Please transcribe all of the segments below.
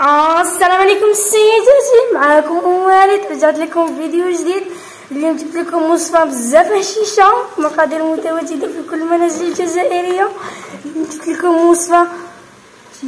آه السلام عليكم سيداتي معاكم وارد رجعت لكم فيديو جديد اليوم جبت لكم وصفه بزاف هشيشه مقادير متواجده في كل المنازل الجزائريه جبت لكم وصفه شي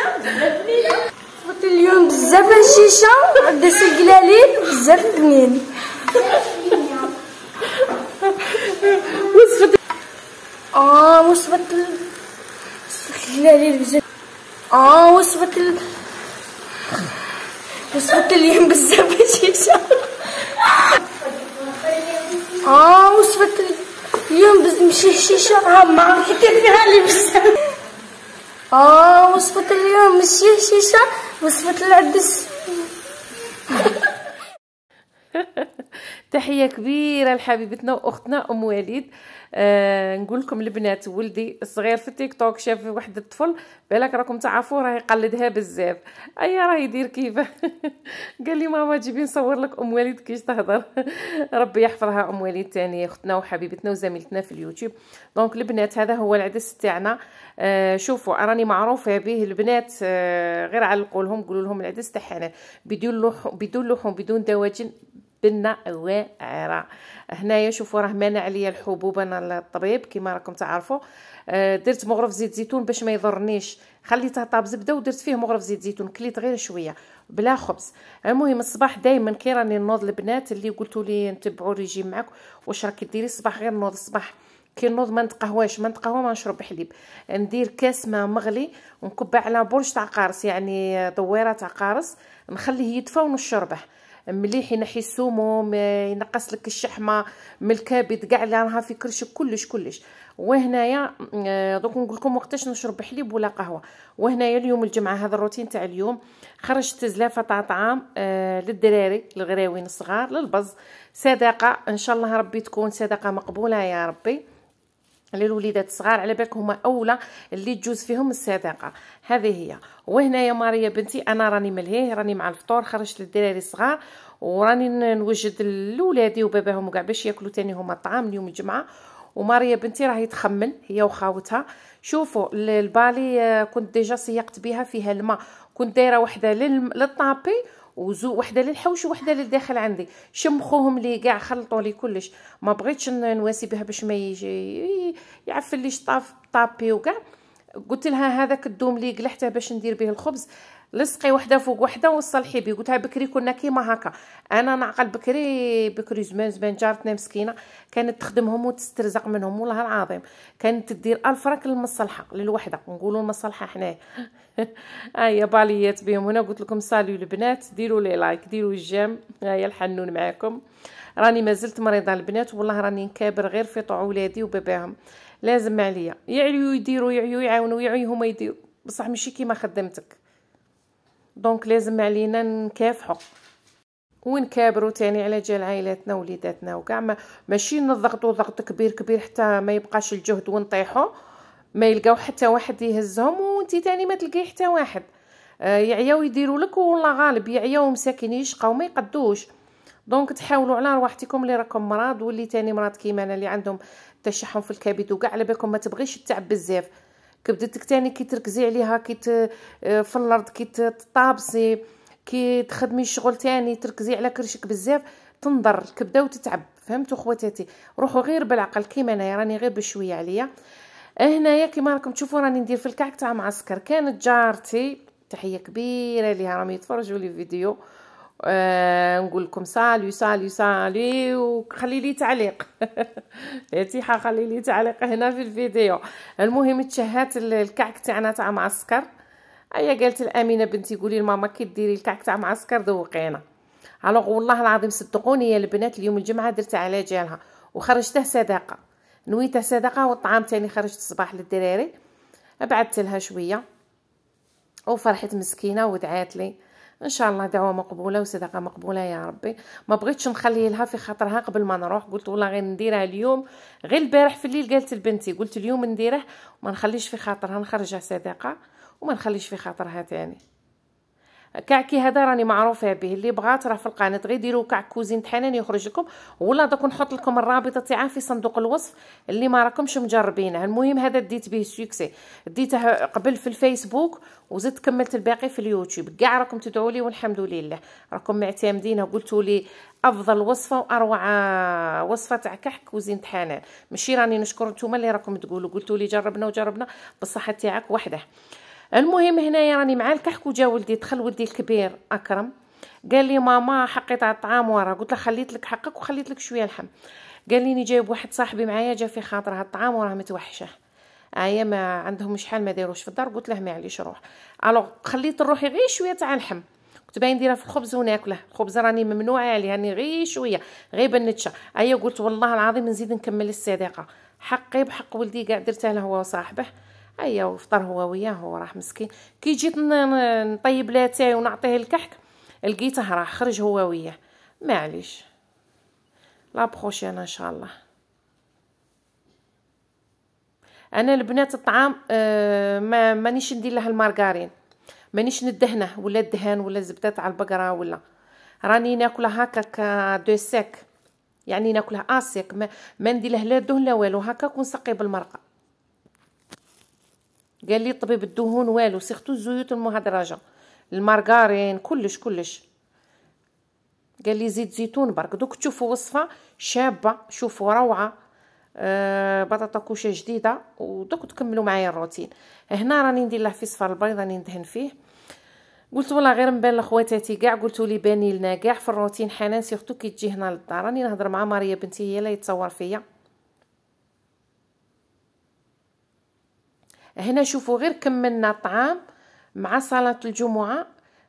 هذا اليوم بزاف هشيشه عندها بزاف بنين وصفت خلالي بزاف اه وصفت ال... وصفت اليوم بزاف الشيشه اه وصفت اليوم بزاف مشي الشيشه راه ما كثير فيها لي بزاف اه وصفت اليوم مشي الشيشه وصفت العدس تحيه كبيره لحبيبتنا واختنا ام وليد آه نقول لكم البنات ولدي الصغير في التيك توك شاف واحد الطفل بالك راكم تعرفوا راه يقلدها بزاف اي راه يدير كيفه قال لي ماما جيبي نصور لك ام وليد كيش تهضر ربي يحفظها ام وليد ثاني اختنا وحبيبتنا وزميلتنا في اليوتيوب دونك البنات هذا هو العدس تاعنا آه شوفوا راني معروفه به البنات آه غير علقوا لهم قولوا لهم العدس تاعنا بدون لحوم بدون لحوم بدون دواجن بنا واعره هنايا شوفوا راه مانع عليا الحبوب انا الطبيب كما راكم تعرفوا آه، درت مغرف زيت زيتون باش ما يضرنيش خليته طاب زبده ودرت فيه مغرف زيت زيتون كليت غير شويه بلا خبز المهم الصباح دائما كي راني نوض البنات اللي قلتوا لي نتبعوا ريجيم معك واش راكي ديري الصباح غير نوض الصباح كي نوض ما نتقهواش ما نتقهوى ما نشرب حليب ندير كاس ماء مغلي ونكبه على برج تاع قارص يعني دويره تاع قارص نخليه يدفى ونشربه مليح ينحي ينحيسومهم ينقص لك الشحمه من الكبد كاع اللي راها في كرشك كلش كلش وهنايا دوك نقول لكم وقتاش نشرب حليب ولا قهوه وهنايا اليوم الجمعه هذا الروتين تاع اليوم خرجت زلافه تاع طعام آه، للدراري الغراوين الصغار للبز صدقه ان شاء الله ربي تكون صدقه مقبوله يا ربي للوليدات الصغار على بالك هما اولى اللي تجوز فيهم الصداقه هذه هي وهنايا ماريا بنتي انا راني ملهيه راني مع الفطور خرجت للدراري الصغار وراني نوجد لولادي وباباهم وكاع باش ياكلوا تاني هما الطعام اليوم الجمعه وماريا بنتي راهي تخمل هي وخاوتها شوفوا البالي آه، كنت ديجا سيقت بها فيها الماء كنت دايره وحده للطابي وزو وحده للحوش وحده للداخل عندي شمخوهم لي كاع خلطوا لي كلش ما بغيتش نواسي بها باش ما يجي يعفن لي شطاف طابي وكاع قلت لها هذاك الدوم لي قلحته باش ندير به الخبز لصقي وحده فوق وحده وصلحي بيه قلتها بكري كنا كيما هكا انا نعقل بكري بكري زمان زمان جارتنا مسكينه كانت تخدمهم وتسترزق منهم والله العظيم كانت تدير الف فرانك للمصلحه للوحده نقولوا المصلحه حنايا هي باليات بهم هنا قلت لكم ساليو البنات ديروا لي لايك ديروا الجيم هي الحنون معاكم راني مازلت مريضه البنات والله راني نكابر غير في طوع ولادي وباباهم لازم عليا يعيو يديروا يعيو يعاونوا يعيو هما يديروا بصح ماشي كيما خدمتك دونك لازم علينا نكافحوا ونكابروا تاني على جال عائلاتنا وليداتنا وكاع ما ماشي نضغطوا ضغط كبير كبير حتى ما يبقاش الجهد ونطيحوا ما يلقاو حتى واحد يهزهم وانت تاني ما تلقاي حتى واحد آه، يعياو يديروا لك والله غالب يعياو مساكين يشقاو ما يقدوش دونك تحاولوا على رواحتكم اللي راكم مراض واللي تاني مراض كيما انا اللي عندهم تشحم في الكبد وكاع على بالكم ما تبغيش التعب بزاف كبدتك تاني كي تركزي عليها كي آه، في الارض كي تطابسي كي تخدمي الشغل تاني تركزي على كرشك بزاف تنضر الكبده وتتعب فهمتوا خواتاتي روحوا غير بالعقل كيما انايا راني غير بشويه عليا هنايا كيما راكم تشوفوا راني ندير في الكعك تاع معسكر كانت جارتي تحيه كبيره ليها راهم يتفرجوا لي فيديو آه، نقول لكم سالو سالو سالو وخلي لي تعليق لاتيحه خلي لي تعليق هنا في الفيديو المهم تشهات الكعك تاعنا تاع معسكر هيا قالت الامينه بنتي قولي لماما كي ديري الكعك تاع معسكر ذوقينا الوغ والله العظيم صدقوني يا البنات اليوم الجمعه درت على جالها وخرجته صداقه نويته صداقه والطعام تاني خرجت الصباح للدراري بعدت لها شويه وفرحت مسكينه ودعات لي ان شاء الله دعوه مقبوله وصدقه مقبوله يا ربي ما بغيتش نخلي لها في خاطرها قبل ما نروح قلت والله غير نديرها اليوم غير البارح في الليل قالت لبنتي قلت اليوم نديره وما نخليش في خاطرها نخرجها صدقه وما نخليش في خاطرها تاني كعكي هذا راني معروفه به اللي بغات راه في القناه غير ديروا كعك كوزين طحينان يخرج لكم ولا دوك نحط لكم الرابطه تاعها في صندوق الوصف اللي ما راكمش مجربينه المهم هذا ديت به سوكسي ديته قبل في الفيسبوك وزدت كملت الباقي في اليوتيوب كاع راكم تدعوا لي والحمد لله راكم معتمدين قلتوا لي افضل وصفه واروع وصفه تاع كحك وزين طحينان ماشي راني نشكر نتوما اللي راكم تقولوا قلتوا لي جربنا وجربنا بالصحه تاعك وحده المهم هنايا راني مع الكحك وجا ولدي دخل ولدي الكبير اكرم قال لي ماما حقيت على الطعام ورا قلت له خليت لك حقك وخليت لك شويه لحم قال لي جايب واحد صاحبي معايا جا في خاطرها الطعام وراه متوحشه ايا ما عندهم شحال ما داروش في الدار قلت له معليش روح الوغ خليت روحي غير شويه تاع اللحم كنت باين نديرها في الخبز وناكله الخبز راني ممنوعه عليه راني غير شويه غير بنتشا ايا أيوة، قلت والله العظيم نزيد نكمل الصداقه حقي بحق ولدي كاع درته له هو وصاحبه هيا أيوة، وفطر هو وياه وراح مسكين كي جيت نطيب لها تاعي ونعطيه الكحك لقيته راه خرج هو وياه معليش لا بروشين ان شاء الله انا البنات الطعام آه، ما مانيش ندير لها المارغرين مانيش ندهنه ولا الدهان ولا زبده تاع البقره ولا راني ناكلها هكاك آه، دو سيك يعني ناكلها اسيك ما, ما ندير له لا دهن لا والو هكاك ونسقي بالمرقه قال لي طبيب الدهون والو سيختو الزيوت المهدرجه المارغارين كلش كلش قال لي زيت زيتون برك دوك تشوفوا وصفه شابه شوفوا روعه أه بطاطا كوشه جديده ودوك تكملوا معايا الروتين هنا راني ندير له في صفار البيض راني ندهن فيه قلت والله غير مبان لخواتاتي كاع قلتوا لي باني لنا كاع في الروتين حنان سيرتو كي تجي هنا للدار راني نهضر مع ماريا بنتي هي اللي يتصور فيا هنا شوفوا غير كملنا الطعام مع صلاه الجمعه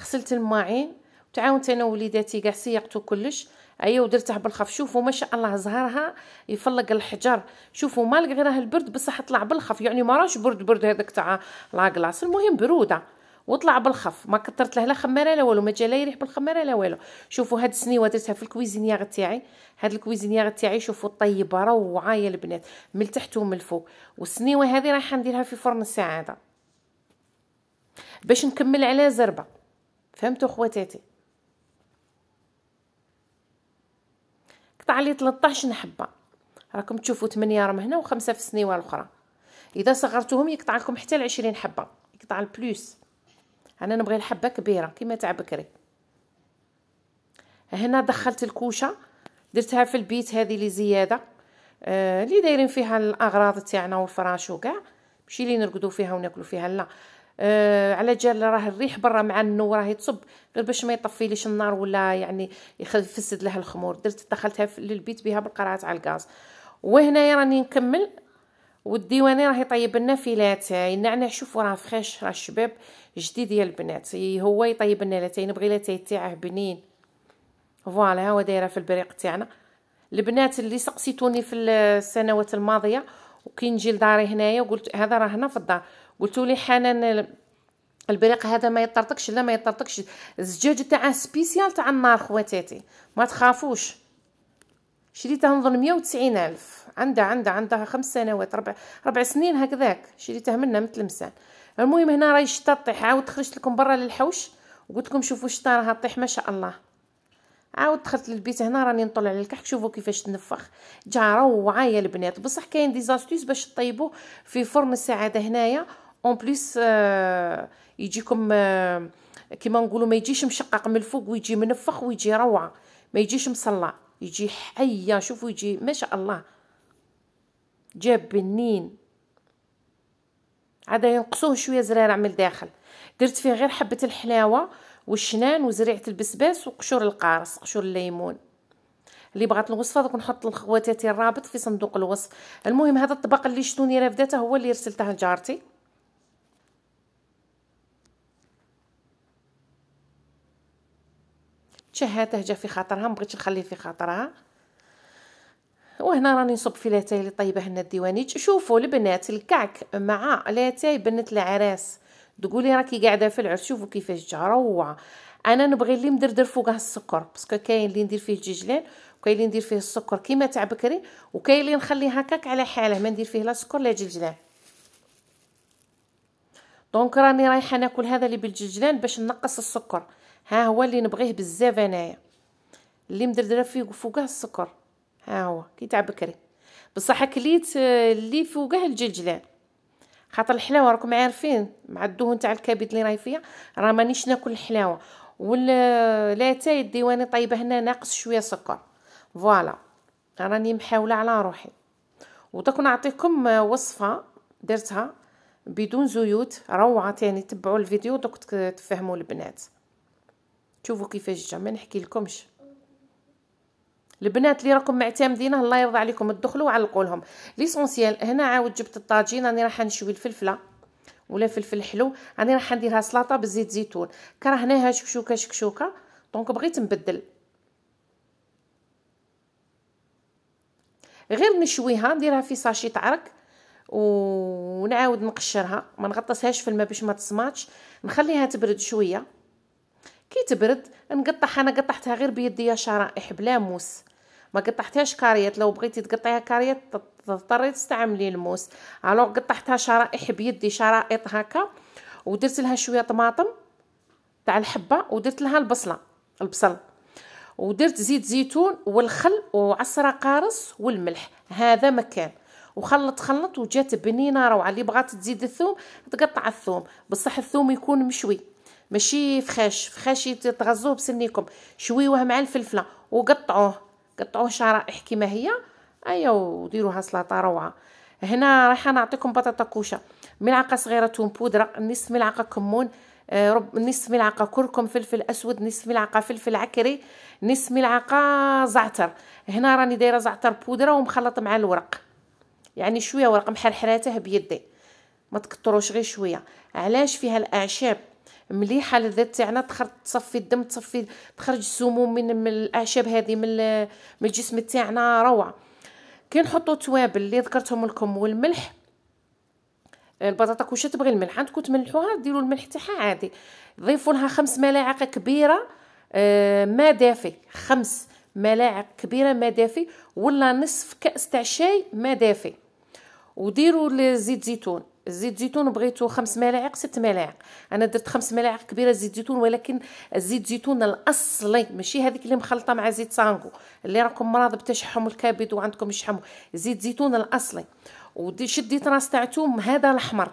غسلت المواعين تعاونت انا وليداتي كاع سيقتو كلش ايا أيوة، ودرتها بالخف شوفوا ما شاء الله زهرها يفلق الحجر شوفوا مالك غير راه البرد بصح طلع بالخف يعني ما راهش برد برد هذاك تاع لاكلاص المهم بروده وطلع بالخف ما كثرت له لا خماره لا والو ما جا لا يريح بالخماره لا والو شوفوا هاد السنيوه درتها في الكويزينيغ تاعي هاد الكويزينيغ تاعي شوفوا طيبه روعه يا البنات من التحت ومن الفوق والسنيوه هذه رايحه نديرها في فرن السعاده باش نكمل على زربه فهمتوا خواتاتي قطع لي 13 حبه راكم تشوفوا 8 راهم هنا وخمسه في السنيوه الاخرى اذا صغرتوهم يقطع لكم حتى ل 20 حبه يقطع البلوس انا نبغي الحبه كبيره كما تاع بكري هنا دخلت الكوشه درتها في البيت هذه اللي زياده آه دايرين فيها الاغراض تاعنا والفراش وكاع ماشي اللي نرقدو فيها وناكلوا فيها لا آه على جال راه الريح برا مع النو راهي تصب غير باش ما يطفي ليش النار ولا يعني يفسد لها الخمور درت دخلتها في البيت بها بالقرعه تاع الغاز وهنايا راني نكمل والديواني راه يطيب لنا فيلاتاي النعناع شوفوا راه فريش راه الشباب جديد ديال البنات هو يطيب لنا لاتاي نبغي لاتاي تاعه بنين فوالا هو دايره في البريق تاعنا البنات اللي سقسيتوني في السنوات الماضيه وكي نجي لداري هنايا قلت هذا راه هنا في الدار قلت لي حنان البريق هذا ما يطرطقش لا ما يطرطقش الزجاج تاعه سبيسيال تاع النار خواتاتي ما تخافوش شريتها نظن مية وتسعين ألف عندها عندها عندها خمس سنوات ربع ربع سنين هكذاك شريتها منها متلمسان المهم هنا راهي الشتا طيح عاود خرجت لكم برا للحوش وقلت لكم شوفوا الشتا راها طيح ما شاء الله عاود دخلت للبيت هنا راني نطلع على الكحك شوفوا كيفاش تنفخ جا روعه يا البنات بصح كاين دي زاستيس باش تطيبوه في فرن السعاده هنايا اون بليس آه يجيكم آه كيما نقولوا ما يجيش مشقق من الفوق ويجي منفخ ويجي روعه ما يجيش مصلى يجي حية شوفوا يجي ما شاء الله جاب بنين عاد ينقصوه شويه زرارع من الداخل درت فيه غير حبه الحلاوه والشنان وزريعه البسباس وقشور القارص قشور الليمون اللي بغات الوصفه دوك نحط لخواتاتي الرابط في صندوق الوصف المهم هذا الطبق اللي شتوني رافدته هو اللي رسلته لجارتي تشهات هجا في خاطرها مبغيتش نخليه في خاطرها وهنا راني نصب في لاتاي اللي طيبه هنا الديوانيت شوفوا البنات الكعك مع لاتاي بنت العراس تقولي راكي قاعده في العرس شوفوا كيفاش جا روعه انا نبغي اللي مدردر فوقها السكر باسكو كاين اللي ندير فيه الججلان وكاين اللي ندير فيه السكر كيما تاع بكري وكاين اللي نخليه هكاك على حاله ما ندير فيه لا سكر لا جلجلان دونك راني رايحه ناكل هذا اللي بالجلجلان باش نقص السكر ها هو اللي نبغيه بزاف انايا اللي مدردره فيه فوقه السكر ها هو تاع بكري بصح كليت آه، اللي فوقه الجلجلان خاطر الحلاوه راكم عارفين مع الدهون تاع الكبد اللي راهي فيا راه مانيش ناكل الحلاوه ولا آه، الديواني طيبه هنا ناقص شويه سكر فوالا راني محاوله على روحي ودوك نعطيكم آه، وصفه درتها بدون زيوت روعه تاني تبعوا الفيديو دوك تفهموا البنات شوفوا كيفاش جا ما نحكي لكمش البنات اللي راكم معتمدينه الله يرضى عليكم تدخلوا وعلقوا لهم ليسونسيال هنا عاود جبت الطاجين راني راح نشوي الفلفله ولا فلفل حلو راني راح نديرها سلطه بالزيت زيتون كرهناها شكشوكه شكشوكه دونك بغيت نبدل غير نشويها نديرها في ساشي تعرك ونعاود نقشرها ما نغطسهاش في الماء باش ما تسماتش نخليها تبرد شويه كي تبرد نقطعها انا قطعتها غير بيدي شرائح بلا موس ما قطعتهاش كاريات لو بغيتي تقطعيها كاريات تضطري تستعملي الموس الوغ قطعتها شرائح بيدي شرائط هكا ودرت لها شويه طماطم تاع الحبه ودرت لها البصله البصل ودرت زيت زيتون والخل وعصره قارص والملح هذا مكان وخلط خلط وجات بنينه روعه اللي بغات تزيد الثوم تقطع الثوم بصح الثوم يكون مشوي ماشي فخاش فخاش تغزوه بسنيكم شويوه مع الفلفله وقطعوه قطعوه شرائح كيما هي ايا أيوه، وديروها سلطه روعه هنا راح نعطيكم بطاطا كوشه ملعقه صغيره توم بودره نصف ملعقه كمون آه، رب نصف ملعقه كركم فلفل اسود نصف ملعقه فلفل عكري نصف ملعقه زعتر هنا راني دايره زعتر بودره ومخلط مع الورق يعني شويه ورق محرحراته بيدي ما تكتروش غير شويه علاش فيها الاعشاب مليحه للذات تاعنا تخرج تصفي الدم تصفي تخرج السموم من, من الاعشاب هذه من من الجسم تاعنا روعه كي نحطو توابل اللي ذكرتهم لكم والملح البطاطا كوشا تبغي الملح عندكم تملحوها ديروا الملح تاعها عادي ضيفوا لها خمس ملاعق كبيره آه، ما دافي خمس ملاعق كبيره ما دافي ولا نصف كاس تاع شاي ما دافي وديروا زيت زيتون زيت زيتون بغيتو خمس ملاعق ست ملاعق انا درت خمس ملاعق كبيره زيت زيتون ولكن زيت زيتون الاصلي ماشي هذيك اللي مخلطه مع زيت سانغو اللي راكم مرض بتشحم الكبد وعندكم الشحم زيت زيتون الاصلي ودي شديت راس تاع هذا الاحمر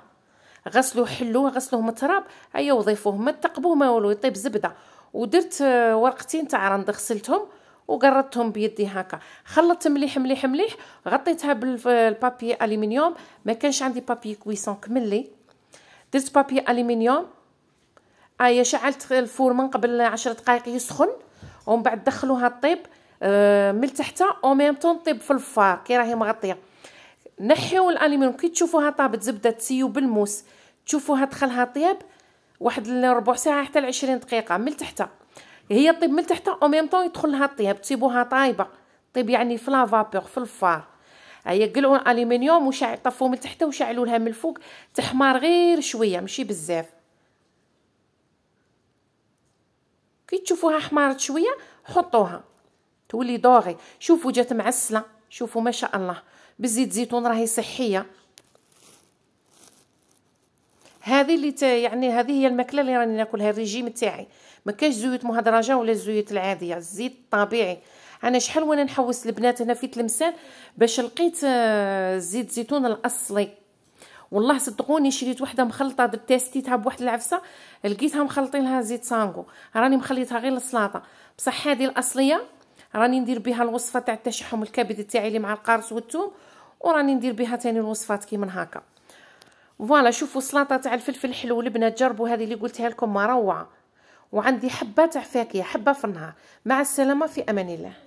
غسلوه حلوه غسلوه من التراب أيوه، وضيفوه ما تقبوه ما والو يطيب زبده ودرت آه، ورقتين تاع رند غسلتهم وقردتهم بيدي هكا خلطت مليح مليح مليح غطيتها بالبابي الومنيوم ما كانش عندي بابي كويسون كملي درت بابي الومنيوم ايا شعلت الفور من قبل عشر دقائق يسخن ومن بعد دخلوها طيب آه من تحتها او ميم طون طيب في الفار كي راهي مغطيه نحيو الالومنيوم كي تشوفوها طابت زبده تسيو بالموس تشوفوها دخلها طياب واحد ربع ساعه حتى ل 20 دقيقه من تحتها هي طيب من تحت او ميم طون يدخل لها الطياب تسيبوها طايبه طيب يعني في لافابور في الفار هي قلعوا الالومنيوم وشع طفوا من تحت وشعلوا لها من الفوق تحمر غير شويه ماشي بزاف كي تشوفوها حمارت شويه حطوها تولي دوغي شوفوا جات معسله شوفوا ما شاء الله بزيت زيتون راهي صحيه هذه اللي ت... يعني هذه هي الماكله اللي راني ناكلها الريجيم تاعي ما كاش زيوت مهدرجه ولا الزيوت العاديه الزيت الطبيعي انا شحال وانا نحوس البنات هنا في تلمسان باش لقيت آه، زيت زيتون الاصلي والله صدقوني شريت وحده مخلطه تيستيتها بواحد العفسه لقيتها مخلطين لها زيت سانغو راني مخليتها غير للسلاطه بصح هذه الاصليه راني ندير بها الوصفه تاع التشحم الكبد تاعي اللي مع القارص والثوم وراني ندير بها تاني الوصفات كي من هكا فوالا شوفوا السلطه تاع الفلفل الحلو البنات جربوا هذه اللي قلتها لكم مروعه وعندي حبه تاع فاكهه حبه في النهار مع السلامه في امان الله